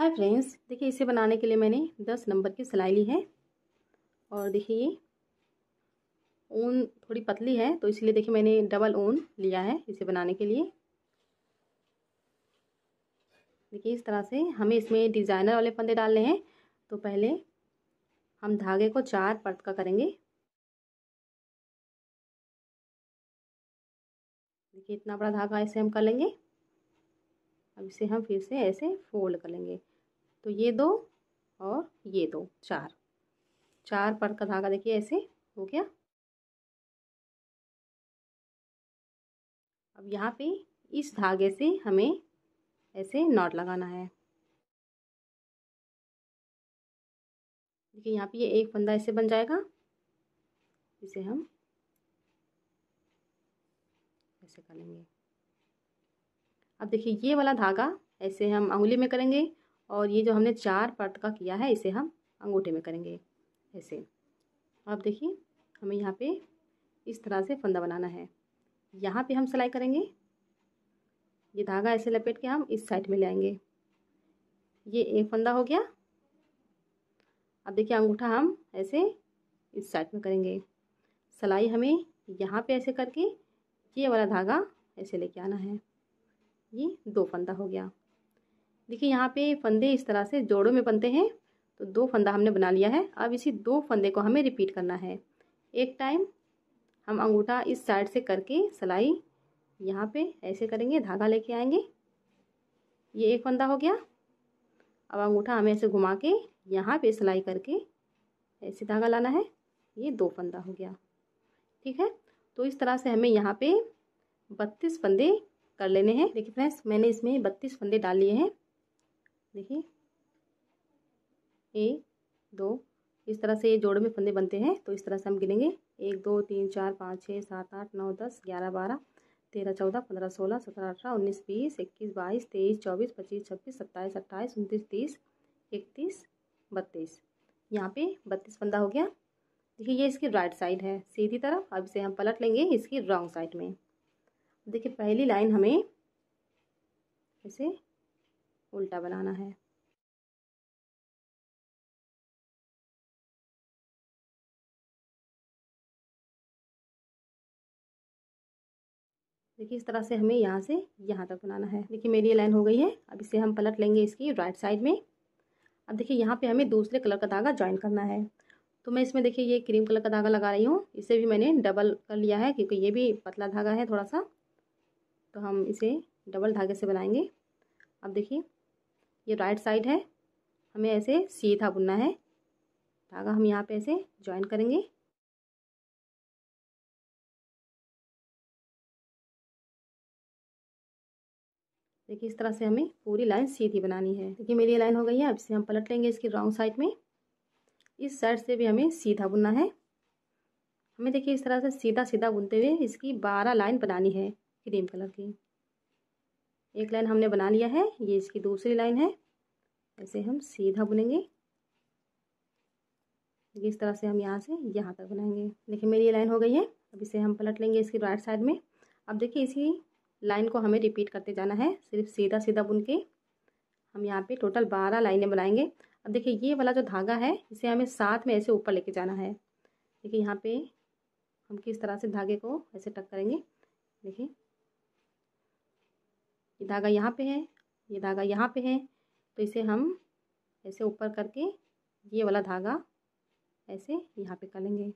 hi friends देखिए इसे बनाने के लिए मैंने दस नंबर की सिलाई ली है और देखिए ये ऊन थोड़ी पतली है तो इसलिए देखिए मैंने डबल ऊन लिया है इसे बनाने के लिए देखिए इस तरह से हमें इसमें डिज़ाइनर वाले पंदे डालने हैं तो पहले हम धागे को चार परत का करेंगे देखिए इतना बड़ा धागा इसे हम कर लेंगे इसे हम फिर से ऐसे फोल्ड कर लेंगे तो ये दो और ये दो चार चार पर का धागा देखिए ऐसे हो गया अब यहाँ पे इस धागे से हमें ऐसे नॉट लगाना है देखिए यहाँ पे ये एक फंदा ऐसे बन जाएगा इसे हम ऐसे कर लेंगे अब देखिए ये वाला धागा ऐसे हम अंगुली में करेंगे और ये जो हमने चार पर्त का किया है इसे हम अंगूठे में करेंगे ऐसे अब देखिए हमें यहाँ पे इस तरह से फंदा बनाना है यहाँ पे हम सिलाई करेंगे ये धागा ऐसे लपेट के हम इस साइड में लाएंगे ये एक फंदा हो गया अब देखिए अंगूठा हम ऐसे इस साइड में करेंगे सिलाई हमें यहाँ पे ऐसे करके ये वाला धागा ऐसे लेके आना है ये दो फंदा हो गया देखिए यहाँ पे फंदे इस तरह से जोड़ों में बनते हैं तो दो फंदा हमने बना लिया है अब इसी दो फंदे को हमें रिपीट करना है एक टाइम हम अंगूठा इस साइड से करके सिलाई यहाँ पे ऐसे करेंगे धागा लेके आएंगे ये एक फंदा हो गया अब अंगूठा हमें ऐसे घुमा के यहाँ पे सिलाई करके ऐसे धागा लाना है ये दो फंदा हो गया ठीक है तो इस तरह से हमें यहाँ पे बत्तीस फंदे कर लेने हैं देखिए फ्रेंड्स मैंने इसमें बत्तीस फंदे डाल लिए हैं देखिए एक दो इस तरह से ये जोड़े में फंदे बनते हैं तो इस तरह से हम गिनेंगे एक दो तीन चार पाँच छः सात आठ नौ दस ग्यारह बारह तेरह चौदह पंद्रह सोलह सत्रह अठारह उन्नीस बीस इक्कीस बाईस तेईस चौबीस पच्चीस छब्बीस सत्ताईस अट्ठाईस उनतीस तीस इकतीस बत्तीस यहाँ पे बत्तीस फंदा हो गया देखिए ये इसकी राइट साइड है सीधी तरफ अब इसे हम पलट लेंगे इसकी रॉन्ग साइड में देखिए पहली लाइन हमें ऐसे उल्टा बनाना है देखिए इस तरह से हमें यहाँ से यहाँ तक बनाना है देखिए मेरी ये लाइन हो गई है अब इसे हम पलट लेंगे इसकी राइट साइड में अब देखिए यहाँ पे हमें दूसरे कलर का धागा ज्वाइन करना है तो मैं इसमें देखिए ये क्रीम कलर का धागा लगा रही हूँ इसे भी मैंने डबल कर लिया है क्योंकि ये भी पतला धागा है थोड़ा सा तो हम इसे डबल धागे से बनाएंगे अब देखिए ये राइट साइड है हमें ऐसे सीधा बुनना है धागा हम यहाँ पे ऐसे ज्वाइन करेंगे देखिए इस तरह से हमें पूरी लाइन सीधी बनानी है देखिए मेरी लाइन हो गई है अब इसे हम पलट लेंगे इसकी रॉन्ग साइड में इस साइड से भी हमें सीधा बुनना है हमें देखिए इस तरह से सीधा सीधा बुनते हुए इसकी बारह लाइन बनानी है क्रीम कलर की एक लाइन हमने बना लिया है ये इसकी दूसरी लाइन है ऐसे हम सीधा बुनेंगे इस तरह से हम यहाँ से यहाँ तक बनाएंगे देखिए मेरी ये लाइन हो गई है अब इसे हम पलट लेंगे इसकी राइट साइड में अब देखिए इसी लाइन को हमें रिपीट करते जाना है सिर्फ सीधा सीधा बुन के हम यहाँ पे टोटल बारह लाइनें बनाएंगे अब देखिए ये वाला जो धागा है इसे हमें साथ में ऐसे ऊपर लेके जाना है देखिए यहाँ पे हम किस तरह से धागे को ऐसे टक करेंगे देखिए ये धागा यहाँ पे है ये धागा यहाँ पे है तो इसे हम ऐसे ऊपर करके ये वाला धागा ऐसे यहाँ पे कर लेंगे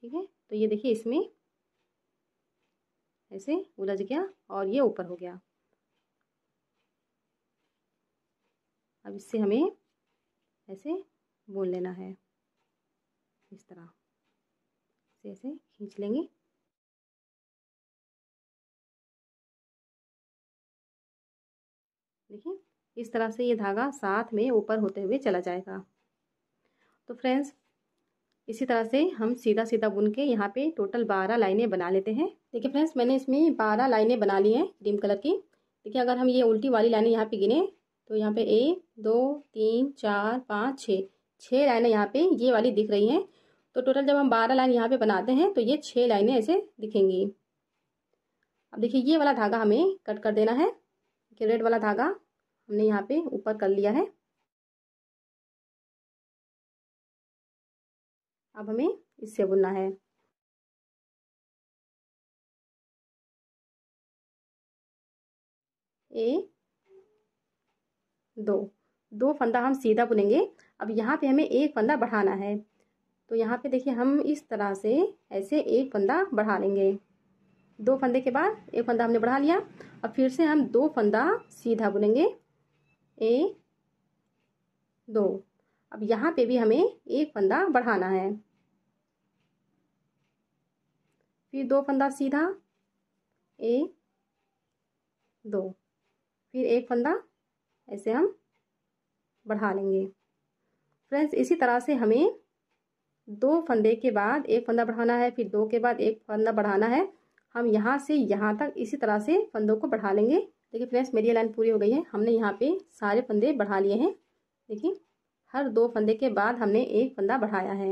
ठीक है तो ये देखिए इसमें ऐसे उलझ गया और ये ऊपर हो गया अब इससे हमें ऐसे बोल लेना है इस तरह से ऐसे खींच लेंगे देखिए इस तरह से ये धागा साथ में ऊपर होते हुए चला जाएगा तो फ्रेंड्स इसी तरह से हम सीधा सीधा बुन के यहाँ पे टोटल बारह लाइनें बना लेते हैं देखिए फ्रेंड्स मैंने इसमें बारह लाइनें बना ली हैं क्रीम कलर की देखिए अगर हम ये उल्टी वाली लाइनें यहाँ पे गिने तो यहाँ पे एक दो तीन चार पाँच छः छः लाइनें यहाँ पे ये वाली दिख रही हैं तो टोटल जब हम बारह लाइन यहाँ पर बनाते हैं तो ये छः लाइनें ऐसे दिखेंगी अब देखिए ये वाला धागा हमें कट कर देना है कि रेड वाला धागा हमने यहाँ पे ऊपर कर लिया है अब हमें इससे बुनना है ए दो दो फंदा हम सीधा बुनेंगे अब यहाँ पे हमें एक फंदा बढ़ाना है तो यहाँ पे देखिए हम इस तरह से ऐसे एक फंदा बढ़ा लेंगे दो फंदे के बाद एक फंदा हमने बढ़ा लिया अब फिर से हम दो फंदा सीधा बुनेंगे एक दो अब यहाँ पे भी हमें एक फंदा बढ़ाना है फिर दो फंदा सीधा एक दो फिर एक फंदा ऐसे हम बढ़ा लेंगे फ्रेंड्स इसी तरह से हमें दो फंदे के बाद एक फंदा बढ़ाना है फिर दो के बाद एक फंदा बढ़ाना है हम यहाँ से यहाँ तक इसी तरह से फंदों को बढ़ा लेंगे देखिए फ्रेंड्स मेरी लाइन पूरी हो गई है हमने यहाँ पे सारे फंदे बढ़ा लिए हैं देखिए हर दो फंदे के बाद हमने एक फंदा बढ़ाया है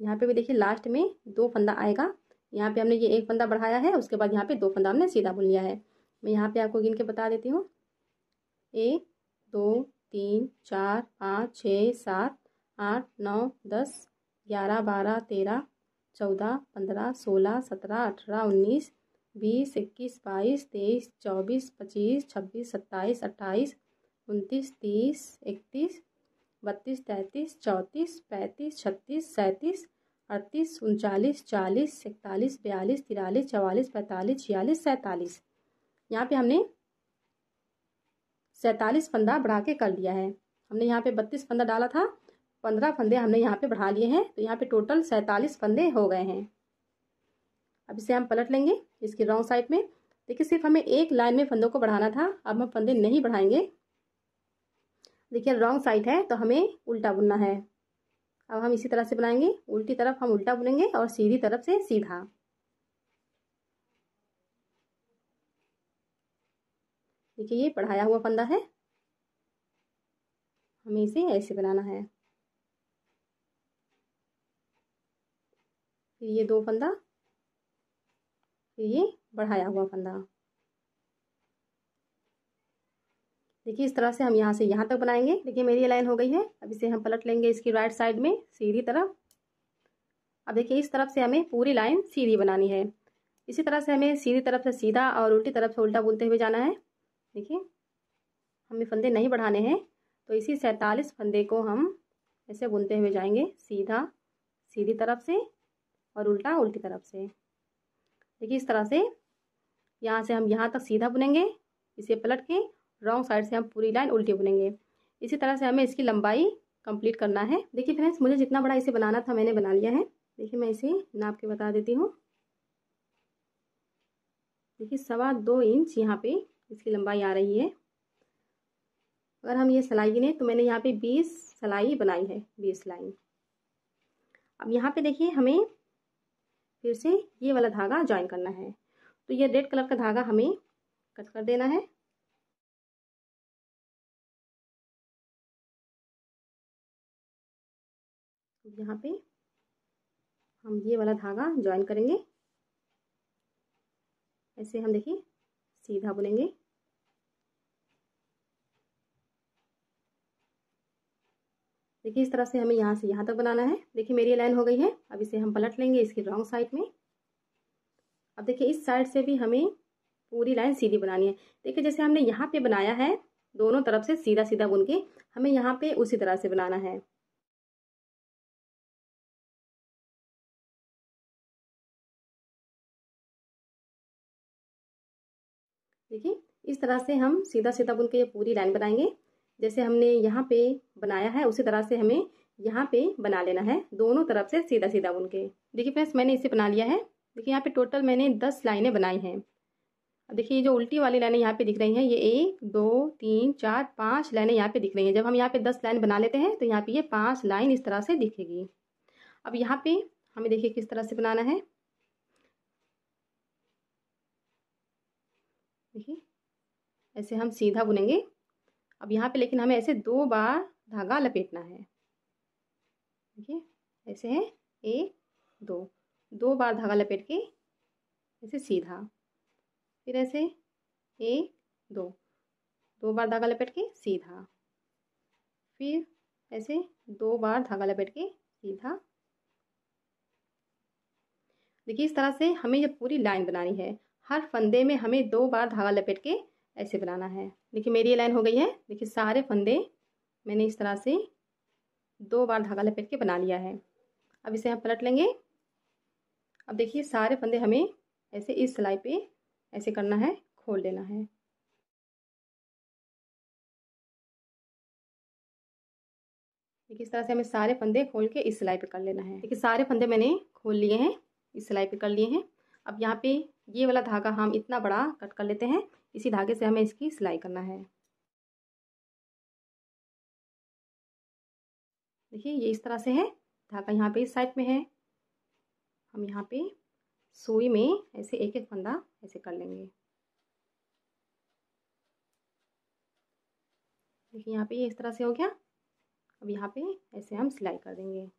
यहाँ पे भी देखिए लास्ट में दो फंदा आएगा यहाँ पे हमने ये एक फंदा बढ़ाया है उसके बाद यहाँ पे दो फंदा हमने सीधा बुन लिया है मैं यहाँ पे आपको गिन के बता देती हूँ एक दो तीन चार पाँच छः सात आठ नौ दस ग्यारह बारह तेरह चौदह पंद्रह सोलह सत्रह अठारह उन्नीस बीस इक्कीस बाईस तेईस चौबीस पच्चीस छब्बीस सत्ताईस अट्ठाईस उनतीस तीस इकतीस बत्तीस तैंतीस चौंतीस पैंतीस छत्तीस सैंतीस अड़तीस उनचालीस चालीस इकतालीस बयालीस तिरालीस चवालीस पैंतालीस छियालीस सैंतालीस यहाँ पे हमने सैंतालीस फंदा बढ़ा के कर लिया है हमने यहाँ पे बत्तीस फंदा डाला था पंद्रह फंदे हमने यहाँ पे बढ़ा लिए हैं तो यहाँ पे टोटल सैंतालीस फंदे हो गए हैं अब इसे हम पलट लेंगे इसके रॉन्ग साइड में देखिए सिर्फ हमें एक लाइन में फंदों को बढ़ाना था अब हम फंदे नहीं बढ़ाएंगे देखिए रॉन्ग साइड है तो हमें उल्टा बुनना है अब हम इसी तरह से बनाएंगे उल्टी तरफ हम उल्टा बुनेंगे और सीधी तरफ से सीधा देखिए ये पढ़ाया हुआ फंदा है हमें इसे ऐसे बनाना है फिर ये दो फंदा फिर ये बढ़ाया हुआ फंदा देखिए इस तरह से हम यहाँ से यहाँ तक बनाएंगे देखिए मेरी लाइन हो गई है अब इसे हम पलट लेंगे इसकी राइट साइड में सीधी तरफ अब देखिए इस तरफ से हमें पूरी लाइन सीधी बनानी है इसी तरह से हमें सीधी तरफ से सीधा और उल्टी तरफ से उल्टा बुनते हुए जाना है देखिए हमें फंदे नहीं बढ़ाने हैं तो इसी सैंतालीस फंदे को हम ऐसे बुनते हुए जाएंगे सीधा सीधी तरफ से और उल्टा उल्टी तरफ से देखिए इस तरह से यहाँ से हम यहाँ तक सीधा बुनेंगे इसे पलट के रॉन्ग साइड से हम पूरी लाइन उल्टी बुनेंगे इसी तरह से हमें इसकी लंबाई कंप्लीट करना है देखिए फ्रेंड्स मुझे जितना बड़ा इसे बनाना था मैंने बना लिया है देखिए मैं इसे नाप के बता देती हूँ देखिए सवा दो इंच यहाँ पे इसकी लंबाई आ रही है अगर हम ये सिलाई गिने तो मैंने यहाँ पे बीस सिलाई बनाई है बीस लाइन अब यहाँ पे देखिए हमें फिर से ये वाला धागा ज्वाइन करना है तो ये रेड कलर का धागा हमें कट कर देना है यहाँ पे हम ये वाला धागा ज्वाइन करेंगे ऐसे हम देखिए सीधा बुनेंगे देखिए इस तरह से हमें यहाँ से यहाँ तक बनाना है देखिए मेरी लाइन हो गई है अब इसे हम पलट लेंगे इसकी रॉन्ग साइड में अब देखिए इस साइड से भी हमें पूरी लाइन सीधी बनानी है देखिए जैसे हमने यहाँ पे बनाया है दोनों तरफ से सीधा सीधा बुन के हमें यहाँ पे उसी तरह से बनाना है देखिए इस तरह से हम सीधा सीधा बुन के ये पूरी लाइन बनाएंगे जैसे हमने यहाँ पे बनाया है उसी तरह से हमें यहाँ पे बना लेना है दोनों तरफ से सीधा सीधा बुन के देखिए फ्रेंड्स मैंने इसे बना लिया है देखिए यहाँ पे टोटल मैंने दस लाइनें बनाई हैं देखिए जो उल्टी वाली लाइनें यहाँ पे दिख रही हैं ये एक दो तीन चार पाँच लाइनें यहाँ पे दिख रही हैं जब हम यहाँ पे दस लाइन बना लेते हैं तो यहाँ पे ये पाँच लाइन इस तरह से दिखेगी अब यहाँ पे हमें देखिए किस तरह से बनाना है देखिए ऐसे हम सीधा बुनेंगे अब यहाँ पे लेकिन हमें ऐसे दो बार धागा लपेटना है देखिए ऐसे है एक दो दो बार धागा लपेट के ऐसे सीधा फिर ऐसे एक दो दो बार धागा लपेट के सीधा फिर ऐसे दो बार धागा लपेट के सीधा देखिए इस तरह से हमें जब पूरी लाइन बनानी है हर फंदे में हमें दो बार धागा लपेट के ऐसे बनाना है देखिए मेरी ये लाइन हो गई है देखिए सारे फंदे मैंने इस तरह से दो बार धागा लपेट के बना लिया है अब इसे हम पलट लेंगे अब देखिए सारे फंदे हमें ऐसे इस सिलाई पे ऐसे करना है खोल लेना है देखिए इस तरह से हमें सारे फंदे खोल के इस सिलाई पे कर लेना है देखिए सारे फंदे मैंने खोल लिए हैं इस सिलाई पे कर लिए हैं अब यहाँ पे ये वाला धागा हम इतना बड़ा कट कर लेते हैं इसी धागे से हमें इसकी सिलाई करना है देखिए ये इस तरह से है धागा यहाँ पे इस साइड में है हम यहाँ पे सुई में ऐसे एक एक फंदा ऐसे कर लेंगे देखिए यहाँ पे ये इस तरह से हो गया अब यहाँ पे ऐसे हम सिलाई कर देंगे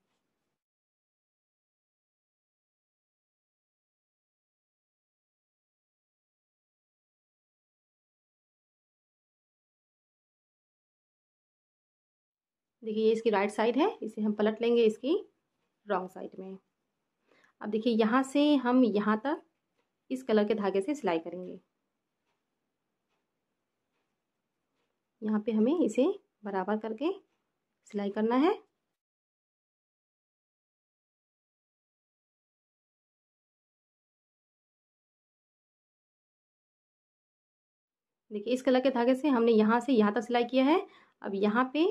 देखिए ये इसकी राइट साइड है इसे हम पलट लेंगे इसकी रॉन्ग साइड में अब देखिए यहाँ से हम यहाँ तक इस कलर के धागे से सिलाई करेंगे यहाँ पे हमें इसे बराबर करके सिलाई करना है देखिए इस कलर के धागे से हमने यहाँ से यहाँ तक सिलाई किया है अब यहाँ पे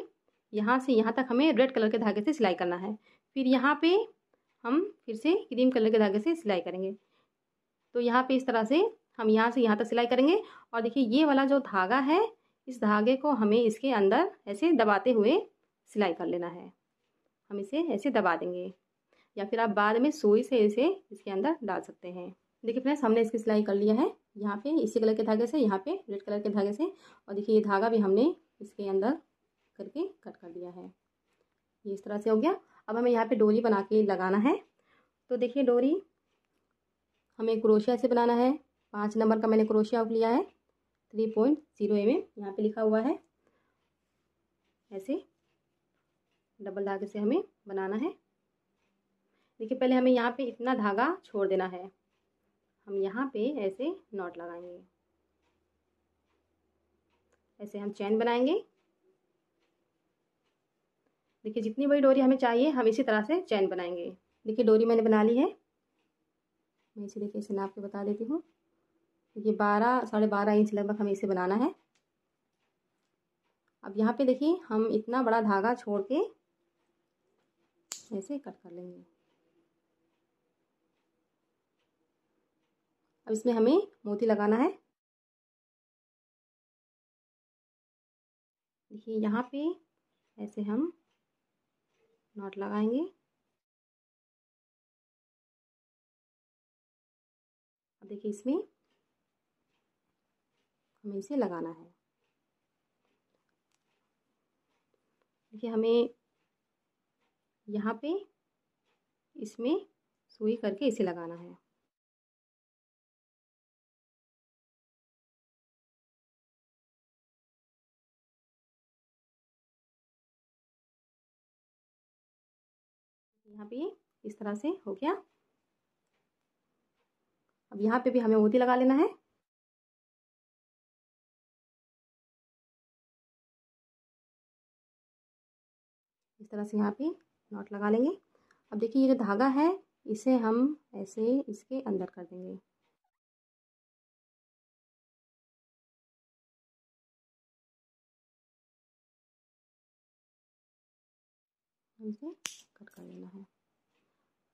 यहाँ से यहाँ तक हमें रेड कलर के धागे से सिलाई करना है फिर यहाँ पे हम फिर से क्रीम कलर के धागे से सिलाई करेंगे तो यहाँ पे इस तरह से हम यहाँ से यहाँ तक सिलाई करेंगे और देखिए ये वाला जो धागा है इस धागे को हमें इसके अंदर ऐसे दबाते हुए सिलाई कर लेना है हम इसे ऐसे दबा देंगे या फिर आप बाद में सुई से इसे इसके अंदर डाल सकते हैं देखिए फ्रेंड्स हमने इसकी सिलाई कर लिया है यहाँ पे इसी कलर के धागे से यहाँ पे रेड कलर के धागे से और देखिए ये धागा भी हमने इसके अंदर करके कट कर दिया है ये इस तरह से हो गया अब हमें यहाँ पे डोरी बना के लगाना है तो देखिए डोरी हमें क्रोशिया से बनाना है पाँच नंबर का मैंने क्रोशिया लिया है three point zero M M यहाँ पर लिखा हुआ है ऐसे डबल धागे से हमें बनाना है देखिए पहले हमें यहाँ पे इतना धागा छोड़ देना है हम यहाँ पे ऐसे नॉट लगाएंगे ऐसे हम चैन बनाएंगे देखिए जितनी बड़ी डोरी हमें चाहिए हम इसी तरह से चैन बनाएंगे देखिए डोरी मैंने बना ली है मैं इसे देखिए इसे नाप के बता देती हूँ देखिए बारह साढ़े बारह इंच लगभग हमें इसे बनाना है अब यहाँ पे देखिए हम इतना बड़ा धागा छोड़ के ऐसे कट कर लेंगे अब इसमें हमें मोती लगाना है देखिए यहाँ पे ऐसे हम नॉट लगाएंगे अब देखिए इसमें हमें इसे लगाना है देखिए हमें यहाँ पे इसमें सुई करके इसे लगाना है यहाँ पे इस तरह से हो गया अब यहाँ पे भी हमें मोती लगा लेना है इस तरह से यहाँ पे नॉट लगा लेंगे अब देखिए ये जो धागा है इसे हम ऐसे इसके अंदर कर देंगे इसे कट कर लेना है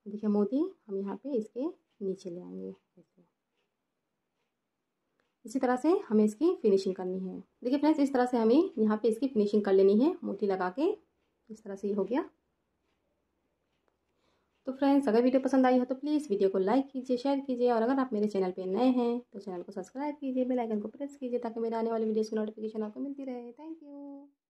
देखिए मोती हम यहाँ पे इसके नीचे ले आएंगे ऐसे इसी तरह से हमें इसकी फिनिशिंग करनी है देखिए फ्रेंड्स इस तरह से हमें यहाँ पे इसकी फिनिशिंग कर लेनी है मोती लगा के इस तरह से ये हो गया तो फ्रेंड्स अगर वीडियो पसंद आई हो तो प्लीज़ वीडियो को लाइक कीजिए शेयर कीजिए और अगर आप मेरे चैनल पे नए हैं तो चैनल को सब्सक्राइब कीजिए बेल आइकन को प्रेस कीजिए ताकि मेरे आने वाले वीडियोस की नोटिफिकेशन आपको मिलती रहे थैंक यू